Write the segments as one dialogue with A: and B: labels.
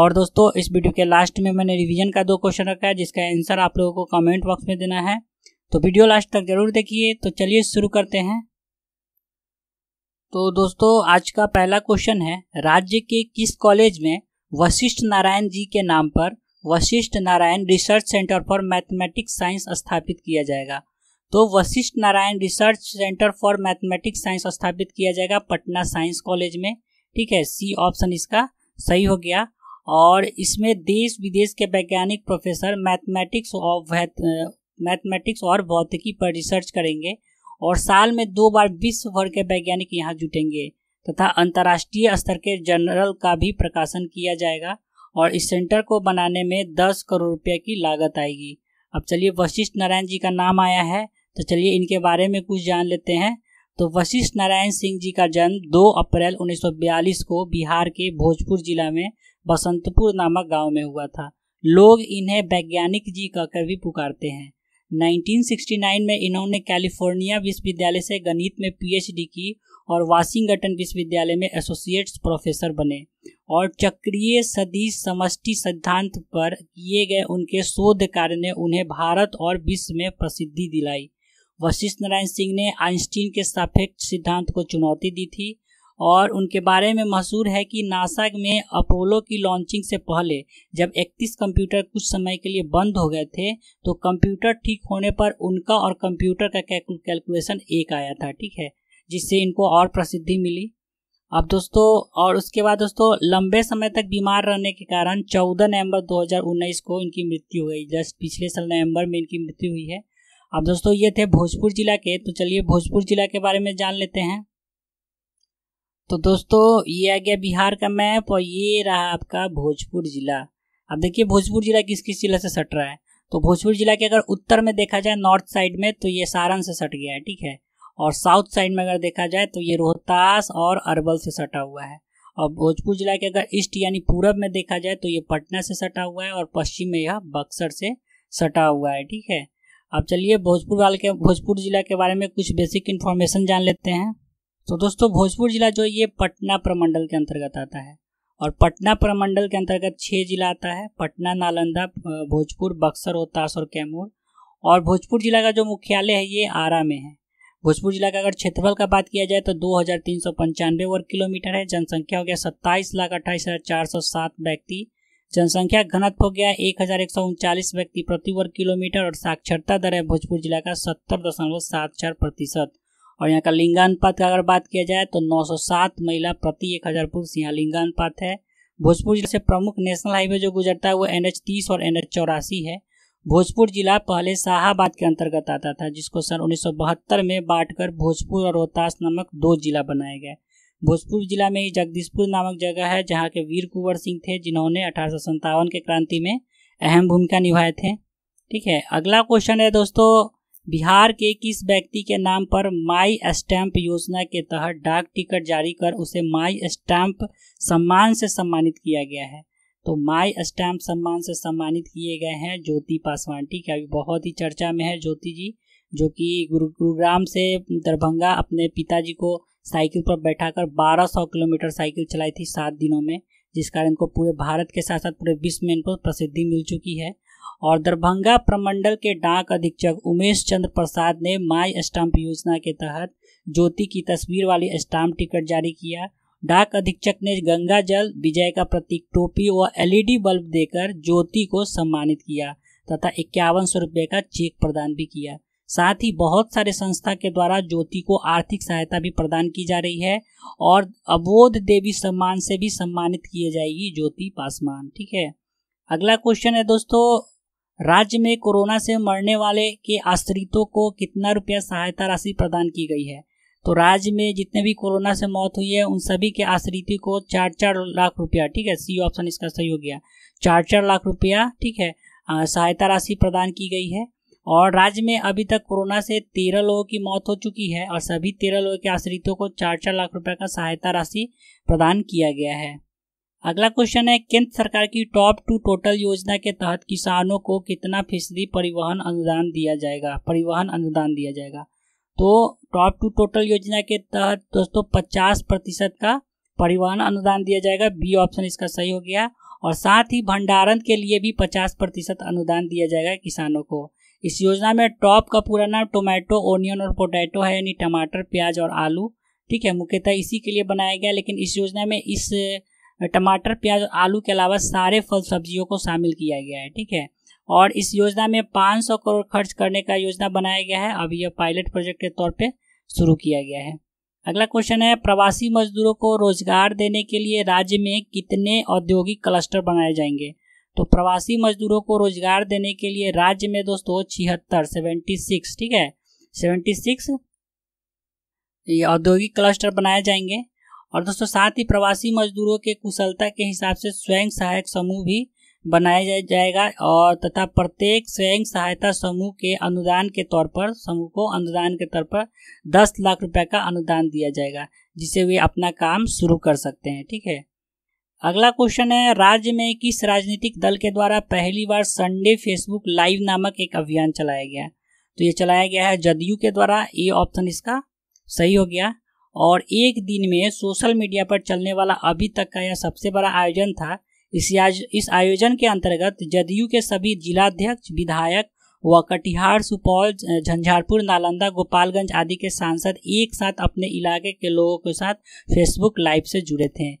A: और दोस्तों इस वीडियो के लास्ट में मैंने रिवीजन का दो क्वेश्चन रखा है जिसका आंसर आप लोगों को कमेंट बॉक्स में देना है तो वीडियो लास्ट तक ज़रूर देखिए तो चलिए शुरू करते हैं तो दोस्तों आज का पहला क्वेश्चन है राज्य के किस कॉलेज में वशिष्ठ नारायण जी के नाम पर Vashishtha Narayan research centre for mathematics science स्थापित किया जाएगा तो Vashishtha Narayan research centre for mathematics science स्थापित किया जाएगा पटना साइंस कॉलेज में ठीक है सी ऑप्शन इसका सही हो गया और इसमें देश विदेश के वैज्ञानिक प्रोफेसर मैथमेटिक्स और मैथमेटिक्स और भौतिकी पर रिसर्च करेंगे और साल में दो बार विश्व भर के वैज्ञानिक यहाँ जुटेंगे तथा अंतर्राष्ट्रीय स्तर के जर्नल का भी प्रकाशन किया जाएगा और इस सेंटर को बनाने में दस करोड़ रुपये की लागत आएगी अब चलिए वशिष्ठ नारायण जी का नाम आया है तो चलिए इनके बारे में कुछ जान लेते हैं तो वशिष्ठ नारायण सिंह जी का जन्म 2 अप्रैल 1942 को बिहार के भोजपुर जिला में बसंतपुर नामक गांव में हुआ था लोग इन्हें वैज्ञानिक जी कहकर भी पुकारते हैं 1969 में इन्होंने कैलिफोर्निया विश्वविद्यालय से गणित में पीएचडी की और वाशिंगटन विश्वविद्यालय में एसोसिएट्स प्रोफेसर बने और चक्रीय सदी समष्टि सिद्धांत पर किए गए उनके शोध कार्य ने उन्हें भारत और विश्व में प्रसिद्धि दिलाई वशिष्ठ नारायण सिंह ने आइंस्टीन के सापेक्ष सिद्धांत को चुनौती दी थी और उनके बारे में मशहूर है कि नासा में अपोलो की लॉन्चिंग से पहले जब 31 कंप्यूटर कुछ समय के लिए बंद हो गए थे तो कंप्यूटर ठीक होने पर उनका और कंप्यूटर का कैलकुलेशन एक आया था ठीक है जिससे इनको और प्रसिद्धि मिली अब दोस्तों और उसके बाद दोस्तों लंबे समय तक बीमार रहने के कारण 14 नवंबर 2019 को इनकी मृत्यु हो गई जस्ट पिछले साल नवंबर में इनकी मृत्यु हुई है अब दोस्तों ये थे भोजपुर ज़िला के तो चलिए भोजपुर ज़िला के बारे में जान लेते हैं तो दोस्तों ये आ गया बिहार का मैप और ये रहा आपका भोजपुर ज़िला अब देखिए भोजपुर ज़िला किस किस ज़िला से सट रहा है तो भोजपुर ज़िला के अगर उत्तर में देखा जाए नॉर्थ साइड में तो ये सारण से सट गया है ठीक है और साउथ साइड में अगर देखा जाए तो ये रोहतास और अरवल से सटा हुआ है और भोजपुर जिला के अगर ईस्ट यानी पूरब में देखा जाए तो ये पटना से सटा हुआ है और पश्चिम में यह बक्सर से सटा हुआ है ठीक है अब चलिए भोजपुर वाले के भोजपुर ज़िला के बारे में कुछ बेसिक इन्फॉर्मेशन जान लेते हैं तो दोस्तों भोजपुर ज़िला जो ये पटना प्रमंडल के अंतर्गत आता है और पटना प्रमंडल के अंतर्गत छः जिला आता है पटना नालंदा भोजपुर बक्सर रोहतास और कैमूर और भोजपुर ज़िला का जो मुख्यालय है ये आरा में है भोजपुर जिला का अगर क्षेत्रफल का बात किया जाए तो दो हज़ार तीन सौ पंचानवे वर्ग किलोमीटर है जनसंख्या हो गया सत्ताईस लाख अट्ठाईस हज़ार चार सौ सात व्यक्ति जनसंख्या घनत्व हो गया एक हज़ार एक सौ उनचालीस व्यक्ति प्रति वर्ग किलोमीटर और साक्षरता दर है भोजपुर जिला का सत्तर दशमलव सात चार प्रतिशत और यहाँ का लिंगानुपात का अगर बात किया जाए तो 907 महिला प्रति एक हज़ार पुरुष यहाँ लिंगानुपात है भोजपुर जिले से प्रमुख नेशनल हाईवे जो गुजरता है वो एन एच तीस और एन एच चौरासी है भोजपुर जिला पहले शाहबाद के अंतर्गत आता था जिसको सन उन्नीस में बांटकर भोजपुर और रोहतास नामक दो जिला बनाए गए भोजपुर जिला में ही जगदीशपुर नामक जगह है जहाँ के वीर कुंवर सिंह थे जिन्होंने अठारह के क्रांति में अहम भूमिका निभाए थे ठीक है अगला क्वेश्चन है दोस्तों बिहार के किस व्यक्ति के नाम पर माई स्टैंप योजना के तहत डाक टिकट जारी कर उसे माई स्टैंप सम्मान से सम्मानित किया गया है तो माई स्टैंप सम्मान से सम्मानित किए गए हैं ज्योति पासवान ठीक है अभी बहुत ही चर्चा में है ज्योति जी जो कि गुरुग्राम से दरभंगा अपने पिताजी को साइकिल पर बैठाकर 1200 किलोमीटर साइकिल चलाई थी सात दिनों में जिस कारण इनको पूरे भारत के साथ साथ पूरे विश्व में इनको प्रसिद्धि मिल चुकी है और दरभंगा प्रमंडल के डाक अधीक्षक उमेश चंद्र प्रसाद ने माई स्टाम्प योजना के तहत ज्योति की तस्वीर वाली स्टाम्प टिकट जारी किया डाक अधीक्षक ने गंगा जल विजय का प्रतीक टोपी व एलईडी बल्ब देकर ज्योति को सम्मानित किया तथा इक्यावन सौ रुपये का चेक प्रदान भी किया साथ ही बहुत सारे संस्था के द्वारा ज्योति को आर्थिक सहायता भी प्रदान की जा रही है और अबोध देवी सम्मान से भी सम्मानित किए जाएगी ज्योति पासवान ठीक है अगला क्वेश्चन है दोस्तों राज्य में कोरोना से मरने वाले के आश्रितों को कितना रुपया सहायता राशि प्रदान की गई है तो राज्य में जितने भी कोरोना से मौत हुई है उन सभी के आश्रितों को चार चार लाख रुपया ठीक है सी ऑप्शन इसका सही हो गया चार चार लाख रुपया ठीक है सहायता राशि प्रदान की गई है और राज्य में अभी तक कोरोना से तेरह लोगों की मौत हो चुकी है और सभी तेरह लोगों के आश्रितों को चार चार लाख रुपये का सहायता राशि प्रदान किया गया है अगला क्वेश्चन है केंद्र सरकार की टॉप टू टोटल योजना के तहत किसानों को कितना फीसदी परिवहन अनुदान दिया जाएगा परिवहन अनुदान दिया जाएगा तो टॉप टू टोटल योजना के तहत दोस्तों पचास प्रतिशत का परिवहन अनुदान दिया जाएगा बी ऑप्शन इसका सही हो गया और साथ ही भंडारण के लिए भी पचास प्रतिशत अनुदान दिया जाएगा किसानों को इस योजना में टॉप का पूरा नाम टोमेटो ओनियन और पोटैटो है यानी टमाटर प्याज और आलू ठीक है मुख्यतः इसी के लिए बनाया गया लेकिन इस योजना में इस टमाटर प्याज आलू के अलावा सारे फल सब्जियों को शामिल किया गया है ठीक है और इस योजना में 500 करोड़ खर्च करने का योजना बनाया गया है अब यह पायलट प्रोजेक्ट के तौर पे शुरू किया गया है अगला क्वेश्चन है प्रवासी मजदूरों को रोजगार देने के लिए राज्य में कितने औद्योगिक क्लस्टर बनाए जाएंगे तो प्रवासी मजदूरों को रोजगार देने के लिए राज्य में दोस्तों छिहत्तर सेवेंटी सिक्स ठीक है सेवेंटी सिक्स ये औद्योगिक क्लस्टर बनाए जाएंगे और दोस्तों साथ ही प्रवासी मजदूरों के कुशलता के हिसाब से स्वयं सहायक समूह भी बनाया जाएगा और तथा प्रत्येक स्वयं सहायता समूह के अनुदान के तौर पर समूह को अनुदान के तौर पर दस लाख रुपए का अनुदान दिया जाएगा जिसे वे अपना काम शुरू कर सकते हैं ठीक है अगला क्वेश्चन है राज्य में किस राजनीतिक दल के द्वारा पहली बार संडे फेसबुक लाइव नामक एक अभियान चलाया गया तो ये चलाया गया है जदयू के द्वारा ये ऑप्शन इसका सही हो गया और एक दिन में सोशल मीडिया पर चलने वाला अभी तक का यह सबसे बड़ा आयोजन था इस आज, इस आयोजन के अंतर्गत जदयू के सभी जिलाध्यक्ष विधायक व कटिहार सुपौल झंझारपुर नालंदा गोपालगंज आदि के सांसद एक साथ अपने इलाके के लोगों के साथ फेसबुक लाइव से जुड़े थे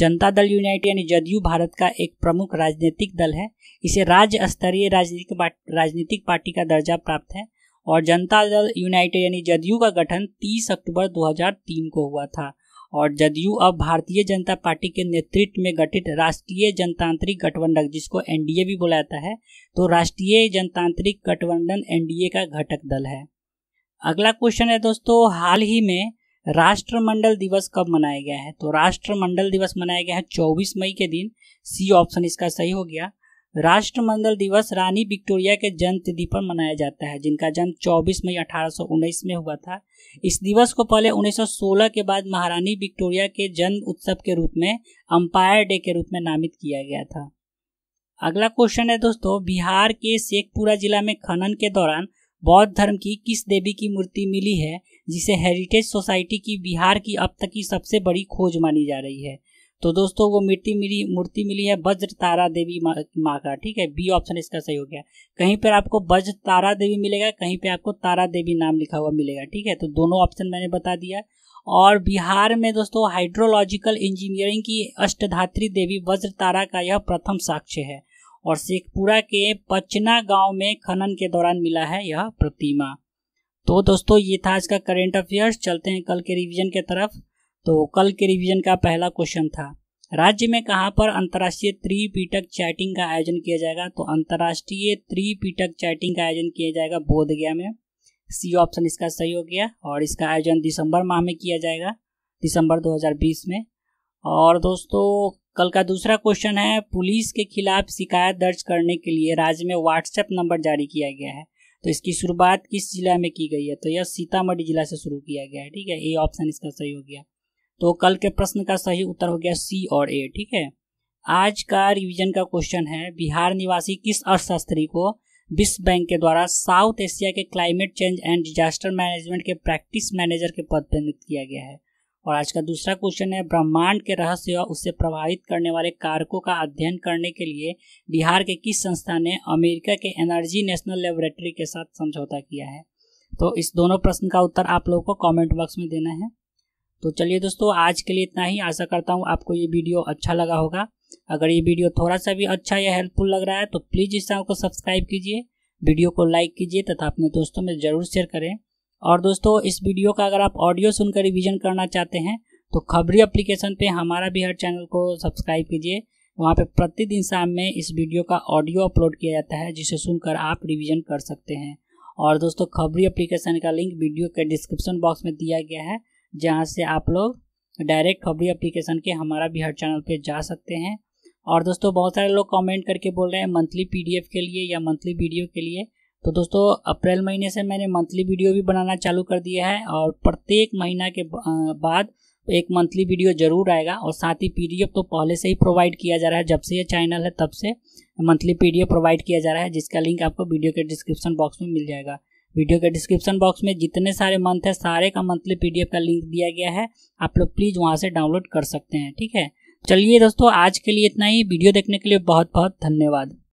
A: जनता दल यूनाइटेड यानी जदयू भारत का एक प्रमुख राजनीतिक दल है इसे राज्य स्तरीय राजनीतिक राजनीतिक पार्टी का दर्जा प्राप्त है और जनता दल यूनाइटेड यानी जदयू का गठन 30 अक्टूबर 2003 को हुआ था और जदयू अब भारतीय जनता पार्टी के नेतृत्व में गठित राष्ट्रीय जनतांत्रिक गठबंधन जिसको एनडीए भी बुलाया जाता है तो राष्ट्रीय जनतांत्रिक गठबंधन एनडीए का घटक दल है अगला क्वेश्चन है दोस्तों हाल ही में राष्ट्रमंडल दिवस कब मनाया गया है तो राष्ट्रमंडल दिवस मनाया गया है 24 मई के दिन सी ऑप्शन इसका सही हो गया राष्ट्रमंडल दिवस रानी विक्टोरिया के जन्मतिथि पर मनाया जाता है जिनका जन्म 24 मई 1819 में हुआ था इस दिवस को पहले 1916 के बाद महारानी विक्टोरिया के जन्म उत्सव के रूप में अंपायर डे के रूप में नामित किया गया था अगला क्वेश्चन है दोस्तों बिहार के शेखपुरा जिला में खनन के दौरान बौद्ध धर्म की किस देवी की मूर्ति मिली है जिसे हेरिटेज सोसाइटी की बिहार की अब तक की सबसे बड़ी खोज मानी जा रही है तो दोस्तों वो मिट्टी मिली मूर्ति मिली है वज्र तारा देवी माँ मा का ठीक है बी ऑप्शन इसका सही हो गया कहीं पर आपको वज्र तारा देवी मिलेगा कहीं पर आपको तारा देवी नाम लिखा हुआ मिलेगा ठीक है तो दोनों ऑप्शन मैंने बता दिया और बिहार में दोस्तों हाइड्रोलॉजिकल इंजीनियरिंग की अष्टधात्री देवी वज्र तारा का यह प्रथम साक्ष्य है और शेखपुरा के पचना गांव में खनन के दौरान मिला है यह प्रतिमा तो दोस्तों ये था आज का करेंट अफेयर्स चलते हैं कल के रिवीजन के तरफ तो कल के रिवीजन का पहला क्वेश्चन था राज्य में कहाँ पर अंतर्राष्ट्रीय त्रिपीटक चैटिंग का आयोजन किया जाएगा तो अंतर्राष्ट्रीय त्रिपीटक चैटिंग का आयोजन किया जाएगा बोध में सी ऑप्शन इसका सही हो गया और इसका आयोजन दिसंबर माह में किया जाएगा दिसंबर 2020 में और दोस्तों कल का दूसरा क्वेश्चन है पुलिस के खिलाफ शिकायत दर्ज करने के लिए राज्य में व्हाट्सएप नंबर जारी किया गया है तो इसकी शुरुआत किस जिला में की गई है तो यह सीतामढ़ी जिला से शुरू किया गया है ठीक है ए ऑप्शन इसका सही हो गया तो कल के प्रश्न का सही उत्तर हो गया सी और ए ठीक है आज का रिवीजन का क्वेश्चन है बिहार निवासी किस अर्थशास्त्री को विश्व बैंक के द्वारा साउथ एशिया के climate change and disaster management के प्रैक्टिस मैनेजर के पद पर नियुक्त किया गया है और आज का दूसरा क्वेश्चन है ब्रह्मांड के रहस्य और उससे प्रभावित करने वाले कारकों का अध्ययन करने के लिए बिहार के किस संस्था ने अमेरिका के एनर्जी नेशनल लेबोरेटरी के साथ समझौता किया है तो इस दोनों प्रश्न का उत्तर आप लोगों को कमेंट बॉक्स में देना है तो चलिए दोस्तों आज के लिए इतना ही आशा करता हूँ आपको ये वीडियो अच्छा लगा होगा अगर ये वीडियो थोड़ा सा भी अच्छा या हेल्पफुल लग रहा है तो प्लीज़ इस चैनल को सब्सक्राइब कीजिए वीडियो को लाइक कीजिए तथा अपने दोस्तों में ज़रूर शेयर करें और दोस्तों इस वीडियो का अगर आप ऑडियो सुनकर रिविजन करना चाहते हैं तो खबरी अप्लीकेशन पर हमारा भी हर चैनल को सब्सक्राइब कीजिए वहाँ पर प्रतिदिन शाम में इस वीडियो का ऑडियो अपलोड किया जाता है जिसे सुनकर आप रिविज़न कर सकते हैं और दोस्तों खबरी अप्लीकेशन का लिंक वीडियो के डिस्क्रिप्शन बॉक्स में दिया गया है जहाँ से आप लोग डायरेक्ट खबरी एप्लीकेशन के हमारा भी हर चैनल पे जा सकते हैं और दोस्तों बहुत सारे लोग कमेंट करके बोल रहे हैं मंथली पीडीएफ के लिए या मंथली वीडियो के लिए तो दोस्तों अप्रैल महीने से मैंने मंथली वीडियो भी बनाना चालू कर दिया है और प्रत्येक महीना के बाद एक मंथली वीडियो जरूर आएगा और साथ ही पीडीएफ तो पहले से ही प्रोवाइड किया जा रहा है जब से ये चैनल है तब से मंथली पी प्रोवाइड किया जा रहा है जिसका लिंक आपको वीडियो के डिस्क्रिप्शन बॉक्स में मिल जाएगा वीडियो के डिस्क्रिप्शन बॉक्स में जितने सारे मंथ है सारे का मंथली पीडीएफ का लिंक दिया गया है आप लोग प्लीज़ वहाँ से डाउनलोड कर सकते हैं ठीक है चलिए दोस्तों आज के लिए इतना ही वीडियो देखने के लिए बहुत बहुत धन्यवाद